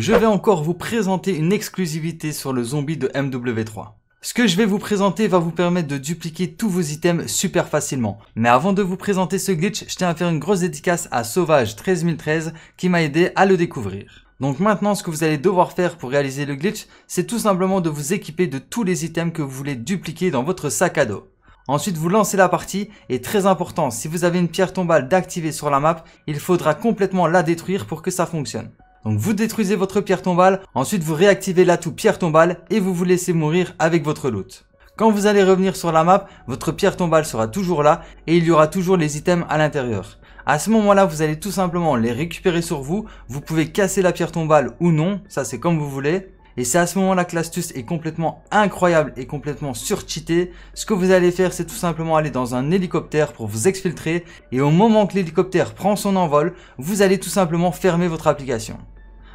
je vais encore vous présenter une exclusivité sur le zombie de MW3. Ce que je vais vous présenter va vous permettre de dupliquer tous vos items super facilement. Mais avant de vous présenter ce glitch, je tiens à faire une grosse dédicace à Sauvage13013 qui m'a aidé à le découvrir. Donc maintenant, ce que vous allez devoir faire pour réaliser le glitch, c'est tout simplement de vous équiper de tous les items que vous voulez dupliquer dans votre sac à dos. Ensuite, vous lancez la partie et très important, si vous avez une pierre tombale d'activer sur la map, il faudra complètement la détruire pour que ça fonctionne. Donc vous détruisez votre pierre tombale, ensuite vous réactivez l'atout pierre tombale et vous vous laissez mourir avec votre loot. Quand vous allez revenir sur la map, votre pierre tombale sera toujours là et il y aura toujours les items à l'intérieur. À ce moment-là, vous allez tout simplement les récupérer sur vous, vous pouvez casser la pierre tombale ou non, ça c'est comme vous voulez. Et c'est à ce moment-là que l'astuce est complètement incroyable et complètement surcheatée. Ce que vous allez faire, c'est tout simplement aller dans un hélicoptère pour vous exfiltrer. Et au moment que l'hélicoptère prend son envol, vous allez tout simplement fermer votre application.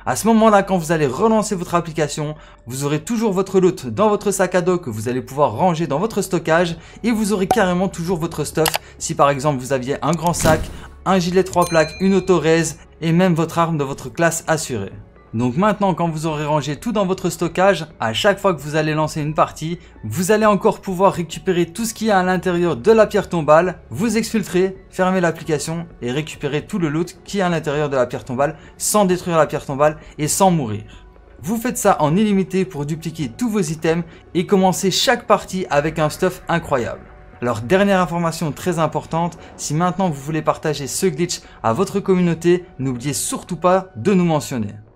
À ce moment-là, quand vous allez relancer votre application, vous aurez toujours votre loot dans votre sac à dos que vous allez pouvoir ranger dans votre stockage et vous aurez carrément toujours votre stuff si par exemple vous aviez un grand sac, un gilet 3 plaques, une auto et même votre arme de votre classe assurée. Donc maintenant quand vous aurez rangé tout dans votre stockage, à chaque fois que vous allez lancer une partie, vous allez encore pouvoir récupérer tout ce qui est à l'intérieur de la pierre tombale, vous exfiltrer, fermer l'application et récupérer tout le loot qui est à l'intérieur de la pierre tombale sans détruire la pierre tombale et sans mourir. Vous faites ça en illimité pour dupliquer tous vos items et commencer chaque partie avec un stuff incroyable. Alors dernière information très importante, si maintenant vous voulez partager ce glitch à votre communauté, n'oubliez surtout pas de nous mentionner.